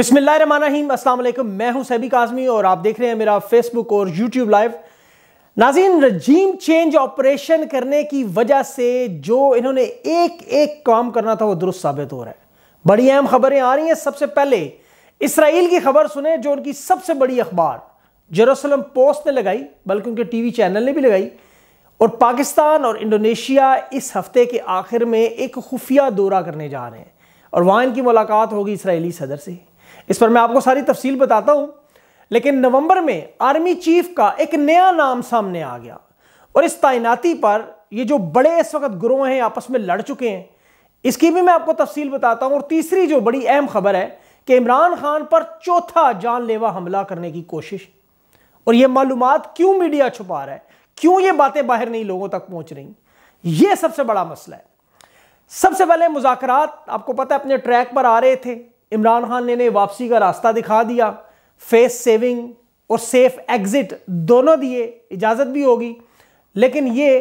बिस्मिल्लाम अस्सलाम मैं हूं सैबी काजमी और आप देख रहे हैं मेरा फेसबुक और यूट्यूब लाइव नाजीन रजीम चेंज ऑपरेशन करने की वजह से जो इन्होंने एक एक काम करना था वो दुरुस्त साबित हो रहा है बड़ी अहम खबरें आ रही हैं सबसे पहले इसराइल की खबर सुने जो उनकी सबसे बड़ी अखबार जेरूसलम पोस्ट ने लगाई बल्कि उनके टीवी चैनल ने भी लगाई और पाकिस्तान और इंडोनेशिया इस हफ्ते के आखिर में एक खुफिया दौरा करने जा रहे हैं और वहाँ इनकी मुलाकात होगी इसराइली सदर से इस पर मैं आपको सारी तफसील बताता हूं लेकिन नवंबर में आर्मी चीफ का एक नया नाम सामने आ गया और इस तैनाती पर ये जो बड़े इस वक्त ग्रोह हैं आपस में लड़ चुके हैं इसकी भी मैं आपको तफसील बताता हूं और तीसरी जो बड़ी अहम खबर है कि इमरान खान पर चौथा जानलेवा हमला करने की कोशिश और यह मालूम क्यों मीडिया छुपा रहा है क्यों ये बातें बाहर नहीं लोगों तक पहुंच रही यह सबसे बड़ा मसला है सबसे पहले मुजाकर आपको पता है अपने ट्रैक पर आ रहे थे इमरान खान ने, वापसी का रास्ता दिखा दिया फेस सेविंग और सेफ एग्जिट दोनों दिए इजाज़त भी होगी लेकिन ये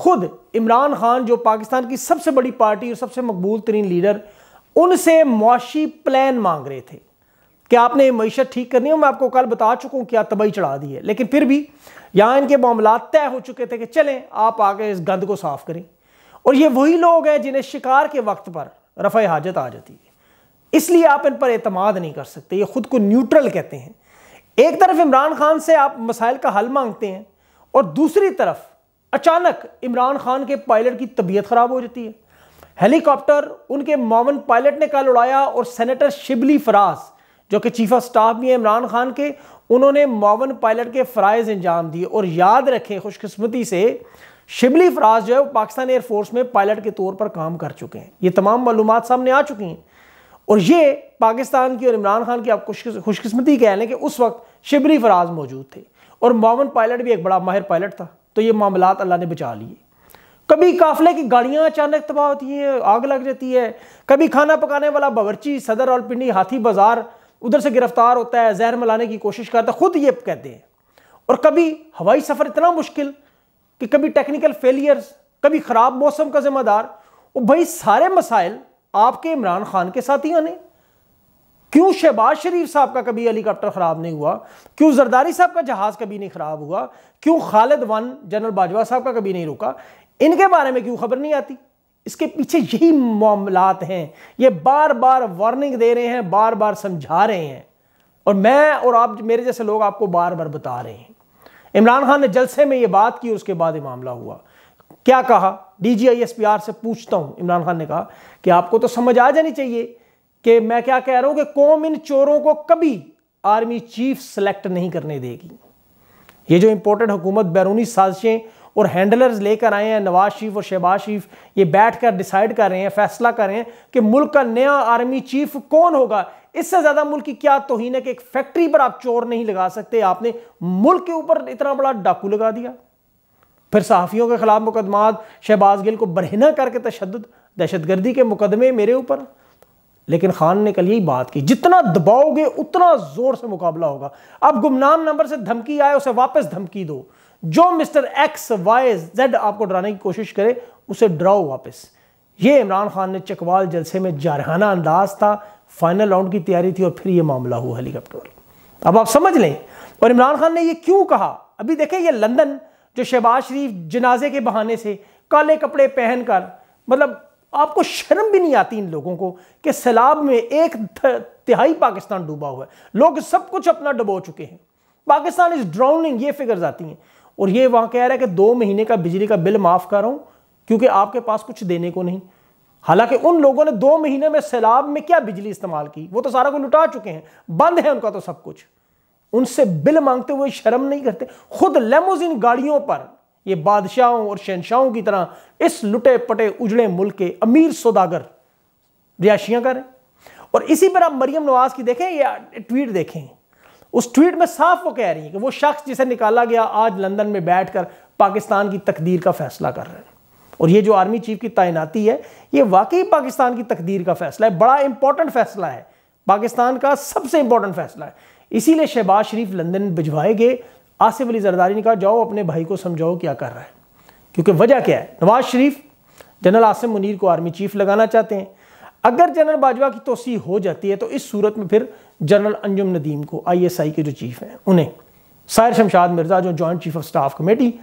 खुद इमरान खान जो पाकिस्तान की सबसे बड़ी पार्टी और सबसे मकबूल तरीन लीडर उनसे मुआशी प्लान मांग रहे थे कि आपने मीशत ठीक करनी हो मैं आपको कल बता चुका हूँ कि आप तबाही चढ़ा दी है लेकिन फिर भी यहाँ इनके मामला तय हो चुके थे कि चलें आप आगे इस गंद को साफ करें और ये वही लोग हैं जिन्हें शिकार के वक्त पर रफ़ हाजत आ जाती है इसलिए आप इन पर एतमाद नहीं कर सकते ये ख़ुद को न्यूट्रल कहते हैं एक तरफ इमरान खान से आप मसाइल का हल मांगते हैं और दूसरी तरफ अचानक इमरान खान के पायलट की तबीयत ख़राब हो जाती है हेलीकॉप्टर उनके मामन पायलट ने कल उड़ाया और सेनेटर शिबली फराज जो कि चीफ ऑफ स्टाफ भी हैं इमरान खान के उन्होंने मावन पायलट के फ़रज़ अंजाम दिए और याद रखें खुशकस्मती से शिबली फराज जो है वो पाकिस्तान एयरफोर्स में पायलट के तौर पर काम कर चुके हैं ये तमाम मालूम सामने आ चुकी हैं और ये पाकिस्तान की और इमरान खान की आप खुशकस्मती कह लें कि उस वक्त शिबरी फराज मौजूद थे और मामन पायलट भी एक बड़ा माहिर पायलट था तो ये मामला अल्लाह ने बचा लिए कभी काफिले की गाड़ियाँ अचानक तबाह होती हैं आग लग जाती है कभी खाना पकाने वाला बावरची सदर और पिंडी हाथी बाजार उधर से गिरफ्तार होता है जहर मिलाने की कोशिश करता है खुद ये कहते हैं और कभी हवाई सफ़र इतना मुश्किल कि कभी टेक्निकल फेलियर्स कभी ख़राब मौसम का जिम्मेदार और भाई सारे मसाइल आपके इमरान खान के साथियों ने क्यों शहबाज शरीफ साहब का कभी हेलीकॉप्टर ख़राब नहीं हुआ क्यों जरदारी साहब का जहाज़ कभी नहीं ख़राब हुआ क्यों खालिद वन जनरल बाजवा साहब का कभी नहीं रुका इनके बारे में क्यों खबर नहीं आती इसके पीछे यही मामलात हैं ये बार बार वार्निंग दे रहे हैं बार बार समझा रहे हैं और मैं और आप मेरे जैसे लोग आपको बार बार बता रहे हैं इमरान खान ने जलसे में यह बात की उसके बाद यह मामला हुआ क्या कहा डीजीआईएसपीआर से पूछता हूं इमरान खान ने कहा कि आपको तो समझ आ जानी चाहिए कि मैं क्या कह रहा हूं कि कौम इन चोरों को कभी आर्मी चीफ सेलेक्ट नहीं करने देगी ये जो इंपोर्टेंट हुकूमत बैरूनी साजिशें और हैंडलर्स लेकर आए हैं नवाज शरीफ और शहबाज शरीफ ये बैठ कर डिसाइड कर रहे हैं फैसला कर रहे हैं कि मुल्क का नया आर्मी चीफ कौन होगा इससे ज़्यादा मुल्क की क्या तोहन है कि एक फैक्ट्री पर आप चोर नहीं लगा सकते आपने मुल्क के ऊपर इतना बड़ा डाकू लगा दिया फिर सहाफ़ियों के ख़िलाफ़ मुकदमा शहबाज गिल को बरहना करके तशद दहशतगर्दी के मुकदमे मेरे ऊपर लेकिन खान ने कल यही बात की जितना दबाओगे उतना ज़ोर से मुकाबला होगा अब गुमनाम नंबर से धमकी आए उसे वापस धमकी दो जो मिस्टर एक्स वाई जेड आपको डराने की कोशिश करे उसे डराओ वापस ये इमरान खान ने चकवाल जलसे में जारहाना अंदाज था फाइनल राउंड की तैयारी थी और फिर ये मामला हुआ हेलीकॉप्टर अब आप समझ लें और इमरान खान ने ये क्यों कहा अभी देखें ये लंदन जो शहबाज शरीफ जनाजे के बहाने से काले कपड़े पहन कर मतलब आपको शर्म भी नहीं आती इन लोगों को कि सैलाब में एक तिहाई पाकिस्तान डूबा हुआ है लोग सब कुछ अपना डुबो चुके हैं पाकिस्तान इज ड्राउनिंग ये फिगर्स आती हैं और ये वहाँ कह रहा है कि दो महीने का बिजली का बिल माफ़ कर रहा हूँ क्योंकि आपके पास कुछ देने को नहीं हालांकि उन लोगों ने दो महीने में सैलाब में क्या बिजली इस्तेमाल की वो तो सारा को लुटा चुके हैं बंद है उनका तो सब कुछ उनसे बिल मांगते हुए शर्म नहीं करते खुद लेमोजिन गाड़ियों पर ये बादशाहों और शहनशाहों की तरह इस लुटे पटे उजड़े मुल्क के अमीर सौदागर रिहाशियां करें और इसी पर आप मरियम नवाज की देखें या ट्वीट देखें उस ट्वीट में साफ वो कह रही है कि वो शख्स जिसे निकाला गया आज लंदन में बैठकर पाकिस्तान की तकदीर का फैसला कर रहे हैं और ये जो आर्मी चीफ की तैनाती है ये वाकई पाकिस्तान की तकदीर का फैसला है बड़ा इंपॉर्टेंट फैसला है पाकिस्तान का सबसे इंपॉर्टेंट फैसला है इसीलिए शहबाज शरीफ लंदन भिजवाए गए आसिफ अली जरदारी ने कहा जाओ अपने भाई को समझाओ क्या कर रहा है क्योंकि वजह क्या है नवाज शरीफ जनरल आसिम मुनीर को आर्मी चीफ लगाना चाहते हैं अगर जनरल बाजवा की तोसी हो जाती है तो इस सूरत में फिर जनरल अंजुम नदीम को आईएसआई के जो चीफ हैं उन्हें सायर शमशाद मिर्जा जो joint chief of staff committee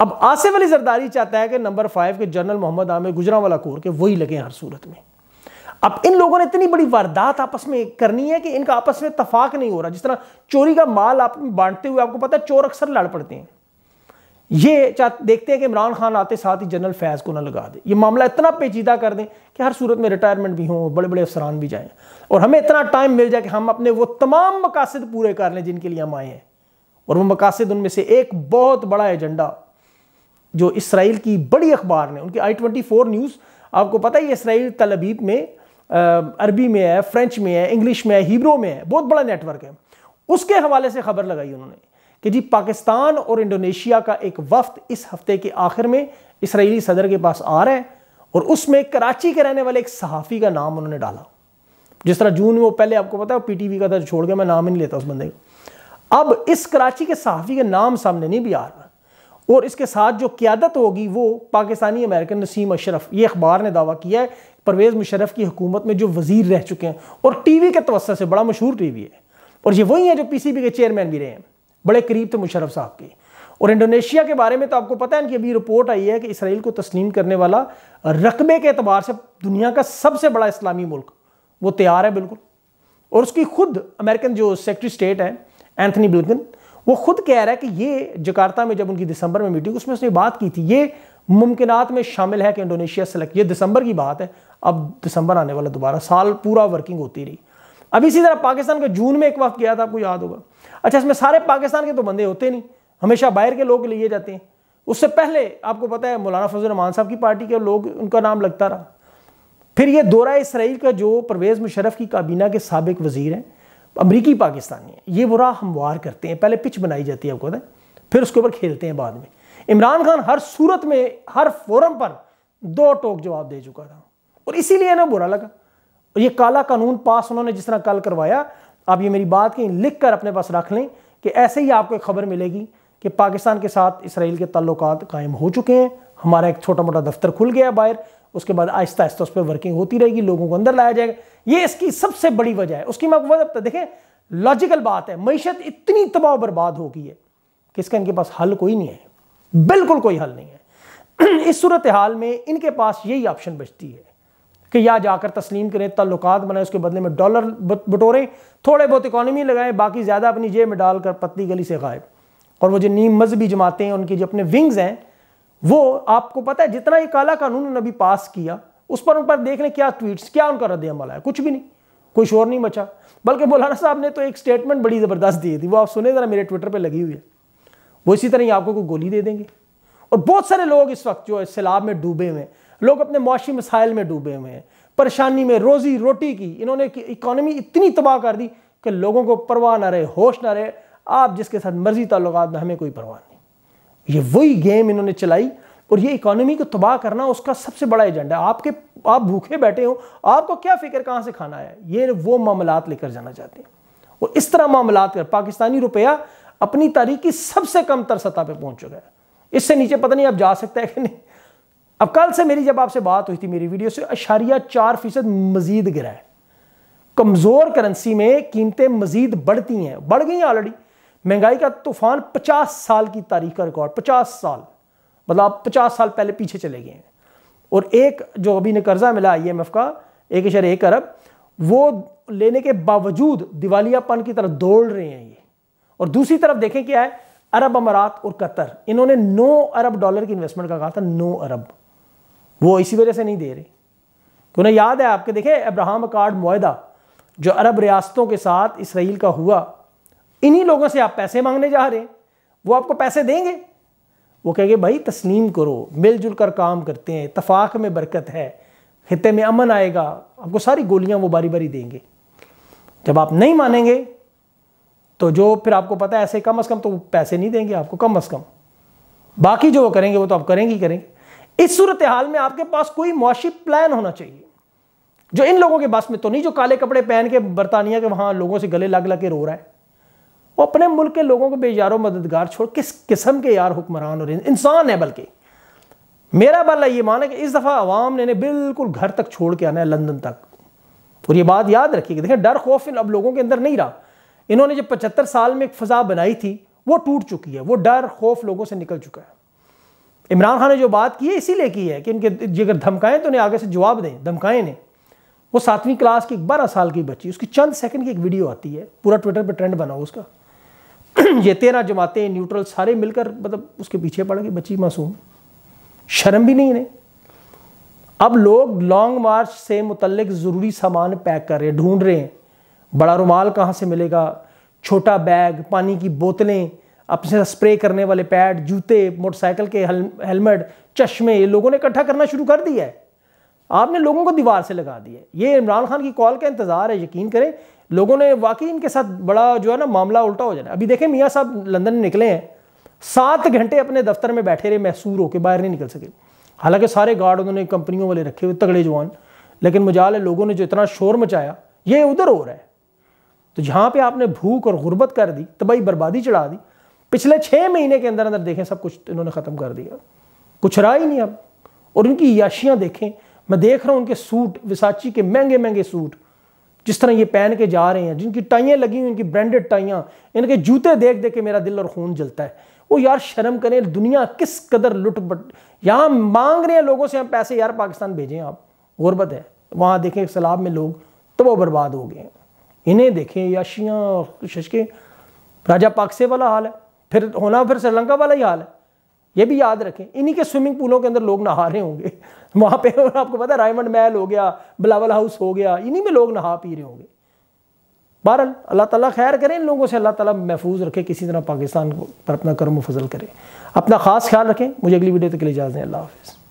अब आसिफ अली जरदारी चाहता है कि नंबर फाइव के जनरल मोहम्मद आमिर वाला कोर के वही लगे हर सूरत में अब इन लोगों ने इतनी बड़ी वारदात आपस में करनी है कि इनका आपस में तफाक नहीं हो रहा जिस तरह चोरी का माल आप बांटते हुए आपको पता है चोर अक्सर लड़ पड़ते हैं ये देखते हैं कि इमरान खान आते साथ ही जनरल फैज़ को ना लगा दे ये मामला इतना पेचीदा कर दें कि हर सूरत में रिटायरमेंट भी हों बड़े बड़े अफसरान भी जाएं और हमें इतना टाइम मिल जाए कि हम अपने वो तमाम मकासद पूरे कर लें जिनके लिए हम आए हैं और वो मकासद उनमें से एक बहुत बड़ा एजेंडा जो इसराइल की बड़ी अखबार ने उनकी आई ट्वेंटी फोर न्यूज़ आपको पता है इसराइल तलबीब में अरबी में है फ्रेंच में है इंग्लिश में है हिब्रो में है बहुत बड़ा नेटवर्क है उसके हवाले से खबर लगाई उन्होंने कि जी पाकिस्तान और इंडोनेशिया का एक वफ्त इस हफ्ते के आखिर में इसराइली सदर के पास आ रहा है और उसमें कराची के रहने वाले एक सहाफ़ी का नाम उन्होंने डाला जिस तरह जून में वो पहले आपको पता है पीटीवी का था छोड़ गया मैं नाम ही नहीं लेता उस बंदे का अब इस कराची के सहाफ़ी का नाम सामने नहीं भी आ रहा और इसके साथ जो क्यादत होगी वो पाकिस्तानी अमेरिकन नसीम अशरफ ये अखबार ने दावा किया है परवेज़ मुशरफ की हुकूमत में जो वजीर रह चुके हैं और टी वी के तवस्त से बड़ा मशहूर टी वी है और ये वही हैं जो पी सी बी के चेयरमैन भी रहे हैं बड़े करीब थे मुशरफ साहब के और इंडोनेशिया के बारे में तो आपको पता है इनकी अभी रिपोर्ट आई है कि इसराइल को तस्लीम करने वाला रकबे के अतबार से दुनिया का सबसे बड़ा इस्लामी मुल्क वो तैयार है बिल्कुल और उसकी खुद अमेरिकन जो सेक्रेटरी स्टेट है एंथनी ब्लिकन वो खुद कह रहा है कि ये जकार्ता में जब उनकी दिसंबर में मीटिंग उसमें उसने बात की थी ये मुमकिन में शामिल है कि इंडोनेशिया सेलेक्ट ये दिसंबर की बात है अब दिसंबर आने वाला दोबारा साल पूरा वर्किंग होती रही अब इसी तरह पाकिस्तान का जून में एक वक्त गया था आपको याद होगा अच्छा इसमें सारे पाकिस्तान के तो बंदे होते नहीं हमेशा बाहर के लोग लिए जाते हैं उससे पहले आपको पता है मौलाना फजल रमान साहब की पार्टी के लोग उनका नाम लगता रहा फिर ये दौरा इसराइल का जो परवेज़ मुशरफ की काबीना के सबक वजीर हैं अमरीकी पाकिस्तानी है ये बुरा हमवार करते हैं पहले पिच बनाई जाती है आपको पता है फिर उसके ऊपर खेलते हैं बाद में इमरान खान हर सूरत में हर फोरम पर दो टोक जवाब दे चुका था और इसीलिए ना बुरा लगा और ये काला कानून पास उन्होंने जिस तरह कल करवाया आप ये मेरी बात कहीं लिख कर अपने पास रख लें कि ऐसे ही आपको एक खबर मिलेगी कि पाकिस्तान के साथ इसराइल के तल्लक कायम हो चुके हैं हमारा एक छोटा मोटा दफ्तर खुल गया बाहर उसके बाद आहिस्ता आहिस्ता उस पर वर्किंग होती रहेगी लोगों को अंदर लाया जाएगा ये इसकी सबसे बड़ी वजह है उसकी मैं आपको तो देखें लॉजिकल बात है मीशत इतनी तबाह बर्बाद हो गई है कि इसका इनके पास हल कोई नहीं है बिल्कुल कोई हल नहीं है इस सूरत हाल में इनके पास यही ऑप्शन बचती है कि या जाकर तस्लीम करें तल्लुकात बनाए उसके बदले में डॉलर बटोरें थोड़े बहुत इकॉनमी लगाएं बाकी ज़्यादा अपनी जेब में डालकर पतली गली से गायब और वो जो नीम मजहबी जमातें हैं उनकी जो अपने विंग्स हैं वो आपको पता है जितना ये काला कानून उन्होंने पास किया उस पर उन पर देख लें क्या ट्वीट्स क्या उनका रद्द अमल है कुछ भी नहीं कोई शोर नहीं मचा बल्कि मौलाना साहब ने तो एक स्टेटमेंट बड़ी ज़बरदस्त दी थी वो आप सुने ज़रा मेरे ट्विटर पर लगी हुई है वो इसी तरह ही आपको कोई गोली दे देंगे और बहुत सारे लोग इस वक्त जो है सैलाब में डूबे हुए हैं लोग अपने मुआशी मसाइल में डूबे हुए हैं परेशानी में रोजी रोटी की इन्होंने इकोनॉमी इतनी तबाह कर दी कि लोगों को परवाह ना रहे होश ना रहे आप जिसके साथ मर्जी ताल्लुक में हमें कोई परवाह नहीं ये वही गेम इन्होंने चलाई और ये इकोनॉमी को तबाह करना उसका सबसे बड़ा एजेंडा आपके आप भूखे बैठे हो आपको क्या फिक्र कहाँ से खाना है ये वो मामला लेकर जाना चाहते हैं और इस तरह मामला कर पाकिस्तानी रुपया अपनी तारीख की सबसे कम तर सतह पर पहुंच चुका है इससे नीचे पता नहीं आप जा सकते हैं कि नहीं अब कल से मेरी जब आपसे बात हुई थी मेरी वीडियो से अशारिया चार फीसद मजीद गिरा है कमज़ोर करेंसी में कीमतें मजीद बढ़ती हैं बढ़ गई ऑलरेडी महंगाई का तूफान पचास साल की तारीख का रिकॉर्ड पचास साल मतलब आप पचास साल पहले पीछे चले गए हैं और एक जो अभी ने कर्जा मिला आई एम एफ का एक एक अरब वो लेने के बावजूद दिवालियापन की तरफ दौड़ रहे हैं ये और दूसरी तरफ देखें क्या है अरब अमारात और कतर इन्होंने नौ अरब डॉलर की इन्वेस्टमेंट का कहा था नौ अरब वो इसी वजह से नहीं दे रहे क्यों ना याद है आपके देखें अब्राहम कार्ड माहा जो अरब रियासतों के साथ इसराइल का हुआ इन्हीं लोगों से आप पैसे मांगने जा रहे हैं वो आपको पैसे देंगे वो कहेंगे भाई तस्लीम करो मिलजुल कर काम करते हैं इतफाक़ में बरकत है खत्े में अमन आएगा आपको सारी गोलियां वो बारी बारी देंगे जब आप नहीं मानेंगे तो जो फिर आपको पता है ऐसे कम अज़ कम तो पैसे नहीं देंगे आपको कम अज़ कम बाकी जो वो करेंगे वो तो आप करेंगे ही करेंगे इस सूरत हाल में आपके पास कोई मुआशी प्लान होना चाहिए जो इन लोगों के बस में तो नहीं जो काले कपड़े पहन के बरतानिया के वहाँ लोगों से गले लग लग के रो रहा है वो अपने मुल्क के लोगों को बेयारों मददगार छोड़ किस किस्म के यार हुक्मरान और इंसान है बल्कि मेरा बल्ला ये माना कि इस दफ़ा आवाम ने बिल्कुल घर तक छोड़ के आना है लंदन तक और ये बात याद रखिए देखें डर खौफ अब लोगों के अंदर नहीं रहा इन्होंने जब पचहत्तर साल में एक फ़जा बनाई थी वो टूट चुकी है वो डर खौफ लोगों से निकल चुका है इमरान खान ने जो बात की है इसीलिए की है कि इनके अगर धमकाएं तो इन्हें आगे से जवाब दें धमकाएं ने वो सातवीं क्लास की बारह साल की बच्ची उसकी चंद सेकंड की एक वीडियो आती है पूरा ट्विटर पर ट्रेंड बना हुआ उसका ये तेरह जमातें न्यूट्रल सारे मिलकर मतलब उसके पीछे पड़ गई बच्ची मासूम शर्म भी नहीं इन्हें अब लोग लॉन्ग मार्च से मुतलक ज़रूरी सामान पैक कर रहे हैं ढूंढ रहे हैं बड़ा रुमाल कहाँ से मिलेगा छोटा बैग पानी की बोतलें अपने स्प्रे करने वाले पैड जूते मोटरसाइकिल के हेल, हेलमेट चश्मे लोगों ने इकट्ठा करना शुरू कर दिया है आपने लोगों को दीवार से लगा दिया ये इमरान खान की कॉल का इंतज़ार है यकीन करें लोगों ने वाकई इनके साथ बड़ा जो है ना मामला उल्टा हो जाना अभी देखें मियाँ साहब लंदन निकले हैं सात घंटे अपने दफ्तर में बैठे रहे महसूर होकर बाहर नहीं निकल सके हालांकि सारे गार्ड उन्होंने कंपनियों वाले रखे हुए तगड़े जवान लेकिन मुजाल लोगों ने जो इतना शोर मचाया ये उधर हो रहा है तो जहाँ पे आपने भूख और गुर्बत कर दी तबाही बर्बादी चढ़ा दी पिछले छः महीने के अंदर अंदर देखें सब कुछ इन्होंने ख़त्म कर दिया कुछ रहा ही नहीं अब और उनकी याशियाँ देखें मैं देख रहा हूँ उनके सूट विसाची के महंगे महंगे सूट जिस तरह ये पहन के जा रहे हैं जिनकी टाइयाँ लगी हुई इनकी ब्रांडेड टाइयाँ इनके जूते देख देख के मेरा दिल और खून जलता है वो यार शर्म करें दुनिया किस कदर लुट बट यहाँ मांग रहे हैं लोगों से हम पैसे यार पाकिस्तान भेजें आप गुर्बत है वहाँ देखें सैलाब में लोग तो वो बर्बाद हो गए हैं इन्हें देखें याशिया और राजा पाक से वाला हाल है फिर होना फिर श्रीलंका वाला ही हाल है ये भी याद रखें इन्हीं के स्विमिंग पूलों के अंदर लोग नहा रहे होंगे वहाँ पे आपको पता है रायमंड महल हो गया बिलावल हाउस हो गया इन्हीं में लोग नहा पी रहे होंगे बहरहाल अल्लाह ताला खैर करें इन लोगों से अल्लाह ताला महफूज रखे किसी तरह पाकिस्तान पर अपना कर्म फजल करें अपना ख़ास ख्याल रखें मुझे अगली वीडियो तक के लिए इजाज़ दें अल्लाह हाफिज़